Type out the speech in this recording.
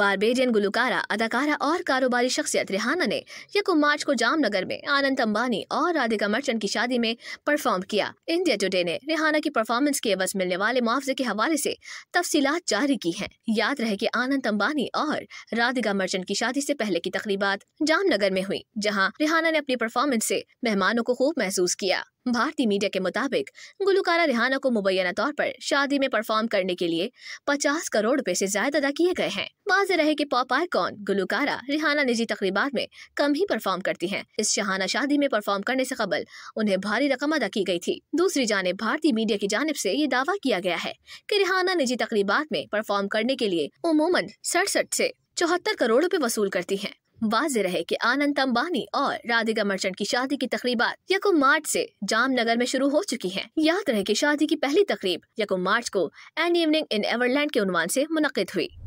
Barbadian गुलकारा अदाकारा और कारोबारी शख्सियत रिहाना ने यकुम मार्च को जामनगर में आनंद अंबानी और राधिका मर्चेंट की शादी में परफॉर्म किया इंडिया टुडे ने रिहाना की परफॉर्मेंस के अवज मिलने वाले मुआवजे के हवाले से तफसीलात जारी की हैं याद रहे कि आनंद अंबानी और राधिका मर्चेंट की शादी ऐसी पहले की तकरीबा जामनगर में हुई जहाँ रिहाना ने अपनी परफॉर्मेंस ऐसी मेहमानों को खूब महसूस किया भारतीय मीडिया के मुताबिक गुलकारा रिहाना को मुबैना तौर पर शादी में परफॉर्म करने के लिए 50 करोड़ रुपए से ज्यादा अदा किए गए हैं वाज रहे कि पॉप आइकॉन गुलकारा रिहाना निजी तकरीबा में कम ही परफॉर्म करती है इस शहाना शादी में परफॉर्म करने ऐसी कबल उन्हें भारी रकम अदा की गयी थी दूसरी जानब भारतीय मीडिया की जानब ऐसी ये दावा किया गया है की रिहाना निजी तकरीबा में परफॉर्म करने के लिए उमूमन सड़सठ ऐसी चौहत्तर करोड़ रूपए वसूल करती है वाज रहे कि आनंद अम्बानी और राधिका मर्चेंट की शादी की तकरीबा यको मार्च से जामनगर में शुरू हो चुकी हैं। याद रहे कि शादी की पहली तकरीब यकुम मार्च को एन इवनिंग इन एवरलैंड के उनवान से मुनद हुई